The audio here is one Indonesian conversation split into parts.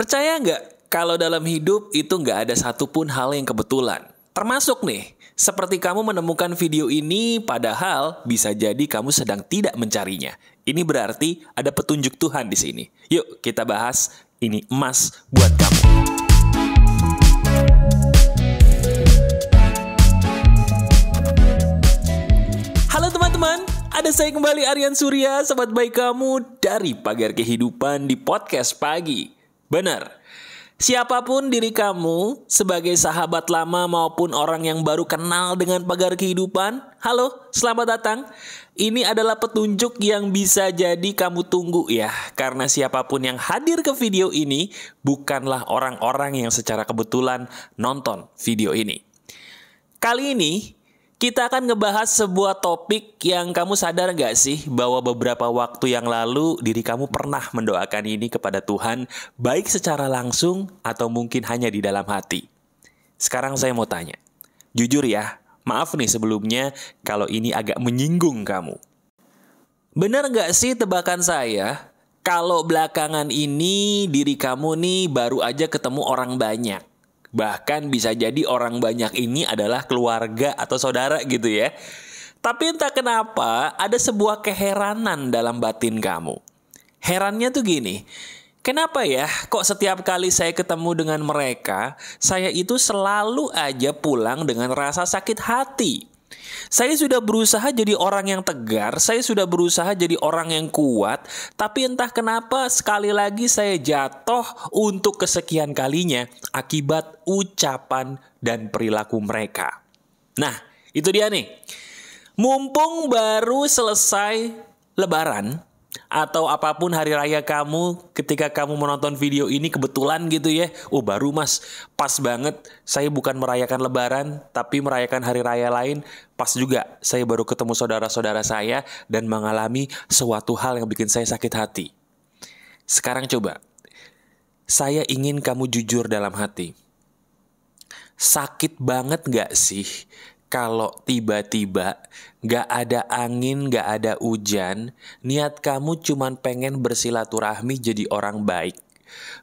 Percaya nggak kalau dalam hidup itu nggak ada satupun hal yang kebetulan? Termasuk nih, seperti kamu menemukan video ini padahal bisa jadi kamu sedang tidak mencarinya. Ini berarti ada petunjuk Tuhan di sini. Yuk kita bahas ini emas buat kamu. Halo teman-teman, ada saya kembali Aryan Surya, sahabat baik kamu dari Pagar Kehidupan di Podcast Pagi. Benar. Siapapun diri kamu, sebagai sahabat lama maupun orang yang baru kenal dengan pagar kehidupan, halo, selamat datang. Ini adalah petunjuk yang bisa jadi kamu tunggu ya, karena siapapun yang hadir ke video ini bukanlah orang-orang yang secara kebetulan nonton video ini. Kali ini kita akan ngebahas sebuah topik yang kamu sadar gak sih bahwa beberapa waktu yang lalu diri kamu pernah mendoakan ini kepada Tuhan baik secara langsung atau mungkin hanya di dalam hati. Sekarang saya mau tanya, jujur ya, maaf nih sebelumnya kalau ini agak menyinggung kamu. Benar gak sih tebakan saya? Kalau belakangan ini diri kamu nih baru aja ketemu orang banyak Bahkan bisa jadi orang banyak ini adalah keluarga atau saudara gitu ya. Tapi entah kenapa ada sebuah keheranan dalam batin kamu. Herannya tuh gini, kenapa ya kok setiap kali saya ketemu dengan mereka, saya itu selalu aja pulang dengan rasa sakit hati. Saya sudah berusaha jadi orang yang tegar, saya sudah berusaha jadi orang yang kuat, tapi entah kenapa sekali lagi saya jatuh untuk kesekian kalinya akibat ucapan dan perilaku mereka. Nah, itu dia nih. Mumpung baru selesai lebaran, atau apapun hari raya kamu ketika kamu menonton video ini kebetulan gitu ya. Oh baru mas, pas banget saya bukan merayakan lebaran tapi merayakan hari raya lain. Pas juga saya baru ketemu saudara-saudara saya dan mengalami suatu hal yang bikin saya sakit hati. Sekarang coba, saya ingin kamu jujur dalam hati. Sakit banget gak sih kalau tiba-tiba gak ada angin, gak ada hujan, niat kamu cuman pengen bersilaturahmi jadi orang baik.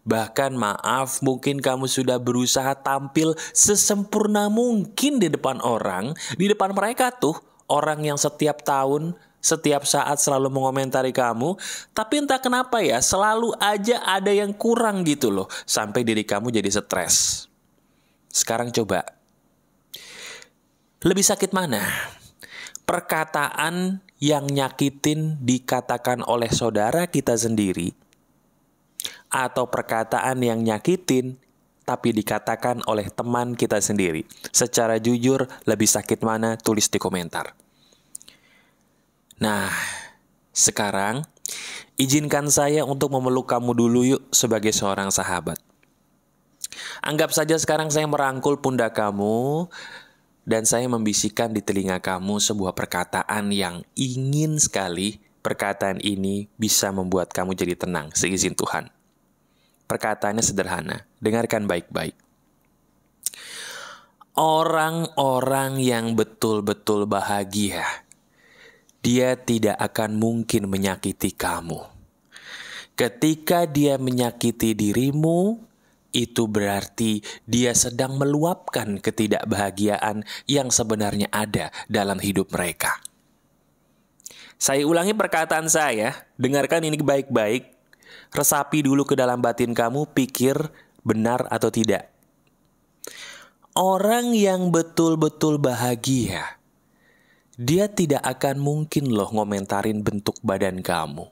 Bahkan maaf, mungkin kamu sudah berusaha tampil sesempurna mungkin di depan orang, di depan mereka tuh, orang yang setiap tahun setiap saat selalu mengomentari kamu, tapi entah kenapa ya, selalu aja ada yang kurang gitu loh, sampai diri kamu jadi stres. Sekarang coba lebih sakit mana? Perkataan yang nyakitin dikatakan oleh saudara kita sendiri atau perkataan yang nyakitin tapi dikatakan oleh teman kita sendiri. Secara jujur, lebih sakit mana? Tulis di komentar. Nah, sekarang izinkan saya untuk memeluk kamu dulu yuk sebagai seorang sahabat. Anggap saja sekarang saya merangkul pundak kamu, dan saya membisikkan di telinga kamu sebuah perkataan yang ingin sekali perkataan ini bisa membuat kamu jadi tenang seizin Tuhan. Perkataannya sederhana, dengarkan baik-baik. Orang-orang yang betul-betul bahagia, dia tidak akan mungkin menyakiti kamu. Ketika dia menyakiti dirimu, itu berarti dia sedang meluapkan ketidakbahagiaan yang sebenarnya ada dalam hidup mereka. Saya ulangi perkataan saya, dengarkan ini baik-baik, resapi dulu ke dalam batin kamu, pikir benar atau tidak. Orang yang betul-betul bahagia, dia tidak akan mungkin loh ngomentarin bentuk badan kamu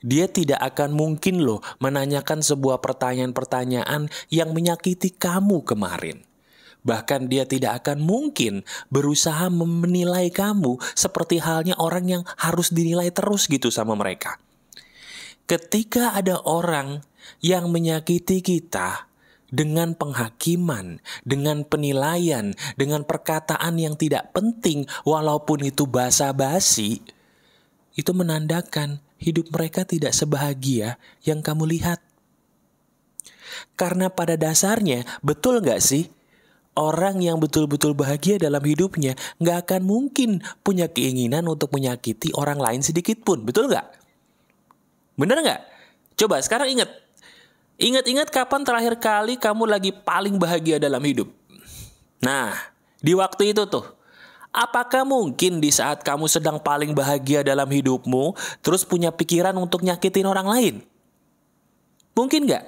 dia tidak akan mungkin loh menanyakan sebuah pertanyaan-pertanyaan yang menyakiti kamu kemarin. Bahkan dia tidak akan mungkin berusaha menilai kamu seperti halnya orang yang harus dinilai terus gitu sama mereka. Ketika ada orang yang menyakiti kita dengan penghakiman, dengan penilaian, dengan perkataan yang tidak penting walaupun itu basa-basi, itu menandakan hidup mereka tidak sebahagia yang kamu lihat. Karena pada dasarnya, betul nggak sih? Orang yang betul-betul bahagia dalam hidupnya nggak akan mungkin punya keinginan untuk menyakiti orang lain sedikit pun, betul nggak? Bener nggak? Coba sekarang ingat, ingat-ingat kapan terakhir kali kamu lagi paling bahagia dalam hidup. Nah, di waktu itu tuh, Apakah mungkin di saat kamu sedang paling bahagia dalam hidupmu, terus punya pikiran untuk nyakitin orang lain? Mungkin nggak?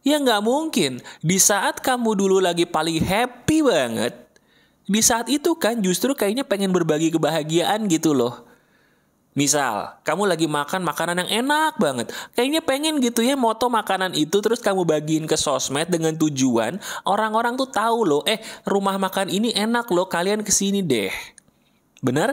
Ya nggak mungkin. Di saat kamu dulu lagi paling happy banget, di saat itu kan justru kayaknya pengen berbagi kebahagiaan gitu loh. Misal, kamu lagi makan makanan yang enak banget. Kayaknya pengen gitu ya moto makanan itu terus kamu bagiin ke sosmed dengan tujuan orang-orang tuh tahu loh, eh rumah makan ini enak loh, kalian kesini deh. bener?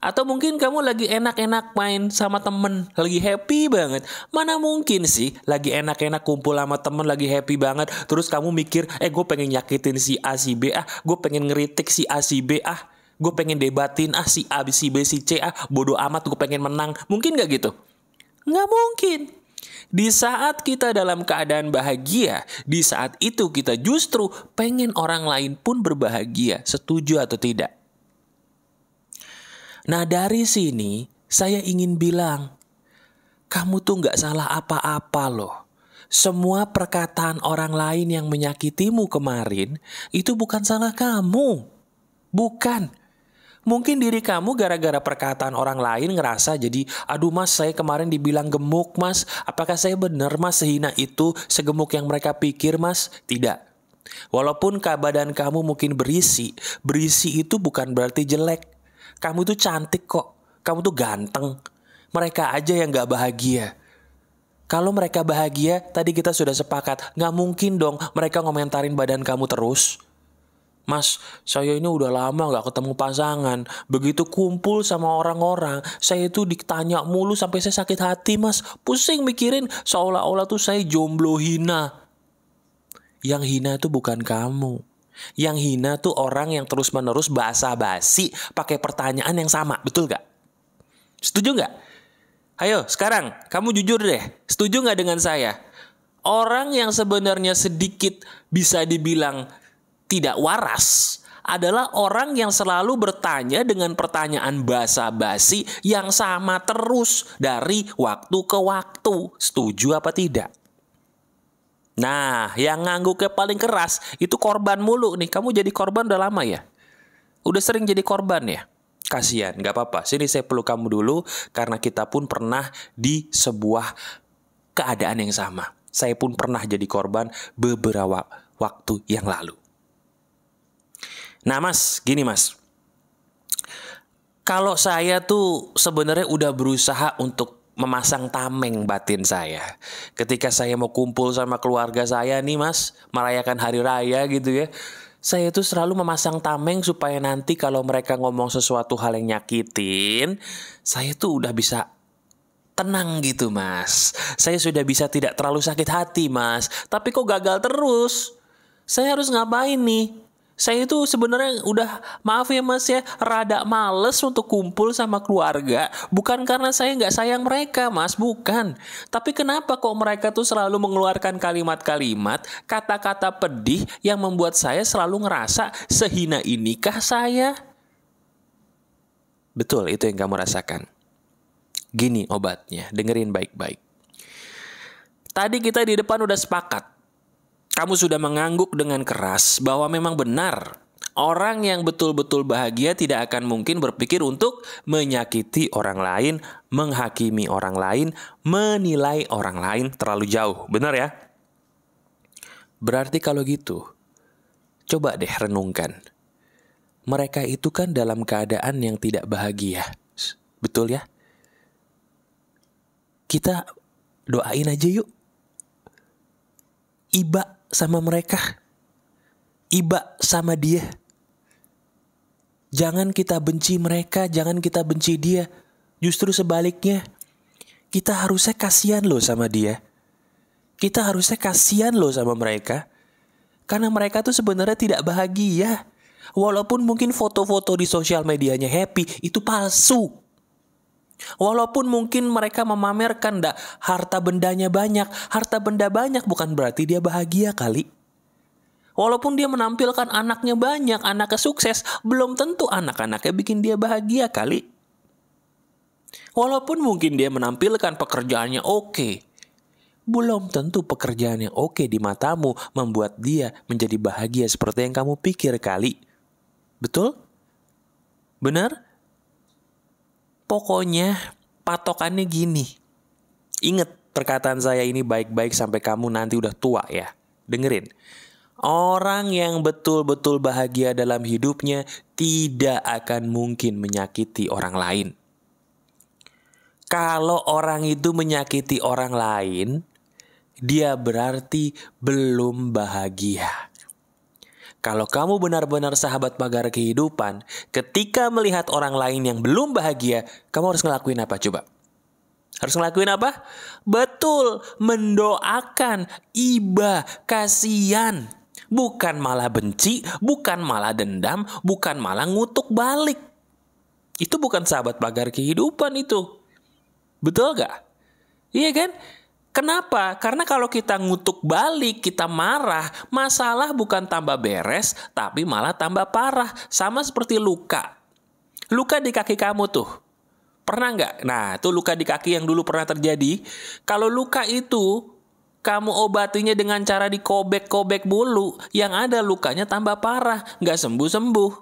Atau mungkin kamu lagi enak-enak main sama temen, lagi happy banget. Mana mungkin sih lagi enak-enak kumpul sama temen, lagi happy banget. Terus kamu mikir, eh gue pengen nyakitin si A, si B, ah. Gue pengen ngeritik si A, si B, ah gue pengen debatin ah si A si B si C ah bodoh amat gue pengen menang mungkin gak gitu Gak mungkin di saat kita dalam keadaan bahagia, di saat itu kita justru pengen orang lain pun berbahagia, setuju atau tidak. Nah, dari sini saya ingin bilang, kamu tuh nggak salah apa-apa loh. Semua perkataan orang lain yang menyakitimu kemarin itu bukan salah kamu. Bukan, Mungkin diri kamu gara-gara perkataan orang lain ngerasa jadi, aduh mas saya kemarin dibilang gemuk mas, apakah saya benar mas sehina itu, segemuk yang mereka pikir mas? Tidak. Walaupun keadaan kamu mungkin berisi, berisi itu bukan berarti jelek. Kamu tuh cantik kok, kamu tuh ganteng. Mereka aja yang gak bahagia. Kalau mereka bahagia, tadi kita sudah sepakat, gak mungkin dong mereka ngomentarin badan kamu terus. Mas, saya ini udah lama gak ketemu pasangan. Begitu kumpul sama orang-orang, saya itu ditanya mulu sampai saya sakit hati, Mas. Pusing mikirin seolah-olah tuh saya jomblo hina. Yang hina itu bukan kamu. Yang hina tuh orang yang terus-menerus basa-basi pakai pertanyaan yang sama, betul gak? Setuju gak? Ayo, sekarang kamu jujur deh, setuju gak dengan saya? Orang yang sebenarnya sedikit bisa dibilang tidak waras adalah orang yang selalu bertanya dengan pertanyaan basa-basi yang sama terus dari waktu ke waktu. Setuju apa tidak? Nah, yang ke paling keras itu korban mulu nih. Kamu jadi korban udah lama ya? Udah sering jadi korban ya? Kasian, gak apa-apa. Sini saya perlu kamu dulu karena kita pun pernah di sebuah keadaan yang sama. Saya pun pernah jadi korban beberapa waktu yang lalu. Nah, Mas, gini Mas. Kalau saya tuh sebenarnya udah berusaha untuk memasang tameng batin saya. Ketika saya mau kumpul sama keluarga saya nih, Mas, merayakan hari raya gitu ya. Saya tuh selalu memasang tameng supaya nanti kalau mereka ngomong sesuatu hal yang nyakitin, saya tuh udah bisa tenang gitu mas Saya sudah bisa tidak terlalu sakit hati mas Tapi kok gagal terus? Saya harus ngapain nih? saya itu sebenarnya udah maaf ya mas ya rada males untuk kumpul sama keluarga bukan karena saya nggak sayang mereka mas bukan tapi kenapa kok mereka tuh selalu mengeluarkan kalimat-kalimat kata-kata pedih yang membuat saya selalu ngerasa sehina inikah saya betul itu yang kamu rasakan gini obatnya dengerin baik-baik tadi kita di depan udah sepakat kamu sudah mengangguk dengan keras bahwa memang benar orang yang betul-betul bahagia tidak akan mungkin berpikir untuk menyakiti orang lain, menghakimi orang lain, menilai orang lain terlalu jauh. Benar ya? Berarti kalau gitu, coba deh renungkan. Mereka itu kan dalam keadaan yang tidak bahagia. Betul ya? Kita doain aja yuk. Iba sama mereka, iba sama dia. Jangan kita benci mereka, jangan kita benci dia. Justru sebaliknya, kita harusnya kasihan loh sama dia. Kita harusnya kasihan loh sama mereka. Karena mereka tuh sebenarnya tidak bahagia. Walaupun mungkin foto-foto di sosial medianya happy, itu palsu. Walaupun mungkin mereka memamerkan dah harta bendanya banyak, harta benda banyak bukan berarti dia bahagia kali. Walaupun dia menampilkan anaknya banyak, anaknya sukses, belum tentu anak-anaknya bikin dia bahagia kali. Walaupun mungkin dia menampilkan pekerjaannya oke, belum tentu pekerjaannya oke di matamu membuat dia menjadi bahagia seperti yang kamu pikir kali. Betul? Benar? Pokoknya patokannya gini. Ingat perkataan saya ini baik-baik sampai kamu nanti udah tua ya. Dengerin. Orang yang betul-betul bahagia dalam hidupnya tidak akan mungkin menyakiti orang lain. Kalau orang itu menyakiti orang lain, dia berarti belum bahagia. Kalau kamu benar-benar sahabat pagar kehidupan, ketika melihat orang lain yang belum bahagia, kamu harus ngelakuin apa coba? Harus ngelakuin apa? Betul, mendoakan, iba, kasihan. Bukan malah benci, bukan malah dendam, bukan malah ngutuk balik. Itu bukan sahabat pagar kehidupan itu. Betul gak? Iya kan? Kenapa? Karena kalau kita ngutuk balik, kita marah, masalah bukan tambah beres, tapi malah tambah parah. Sama seperti luka. Luka di kaki kamu tuh. Pernah nggak? Nah, itu luka di kaki yang dulu pernah terjadi. Kalau luka itu kamu obatinya dengan cara dikobek-kobek bulu, yang ada lukanya tambah parah, nggak sembuh-sembuh.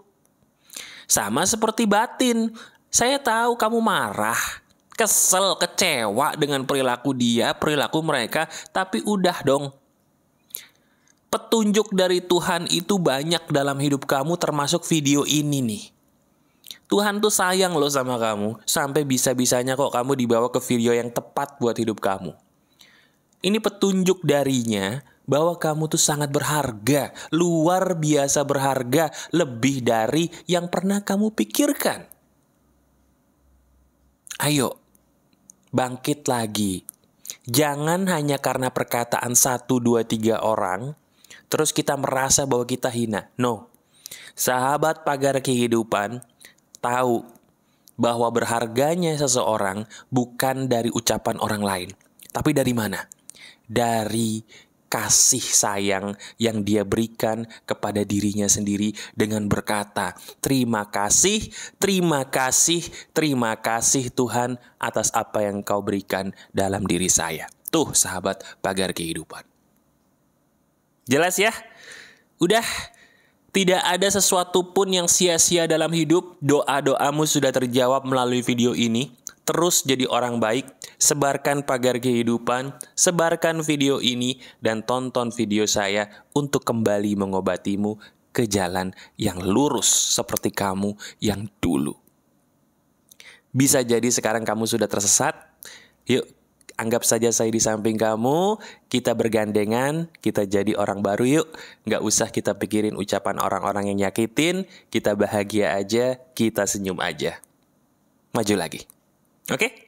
Sama seperti batin, saya tahu kamu marah, kesel, kecewa dengan perilaku dia, perilaku mereka, tapi udah dong. Petunjuk dari Tuhan itu banyak dalam hidup kamu termasuk video ini nih. Tuhan tuh sayang loh sama kamu, sampai bisa-bisanya kok kamu dibawa ke video yang tepat buat hidup kamu. Ini petunjuk darinya bahwa kamu tuh sangat berharga, luar biasa berharga, lebih dari yang pernah kamu pikirkan. Ayo, bangkit lagi. Jangan hanya karena perkataan satu, dua, tiga orang, terus kita merasa bahwa kita hina. No, sahabat pagar kehidupan tahu bahwa berharganya seseorang bukan dari ucapan orang lain, tapi dari mana? Dari kasih sayang yang dia berikan kepada dirinya sendiri dengan berkata, "Terima kasih, terima kasih, terima kasih Tuhan atas apa yang Kau berikan dalam diri saya." Tuh, sahabat pagar kehidupan. Jelas ya? Udah tidak ada sesuatu pun yang sia-sia dalam hidup. Doa-doamu sudah terjawab melalui video ini. Terus jadi orang baik, sebarkan pagar kehidupan, sebarkan video ini, dan tonton video saya untuk kembali mengobatimu ke jalan yang lurus seperti kamu yang dulu. Bisa jadi sekarang kamu sudah tersesat. Yuk, anggap saja saya di samping kamu, kita bergandengan, kita jadi orang baru yuk. Nggak usah kita pikirin ucapan orang-orang yang nyakitin, kita bahagia aja, kita senyum aja. Maju lagi. Oke? Okay?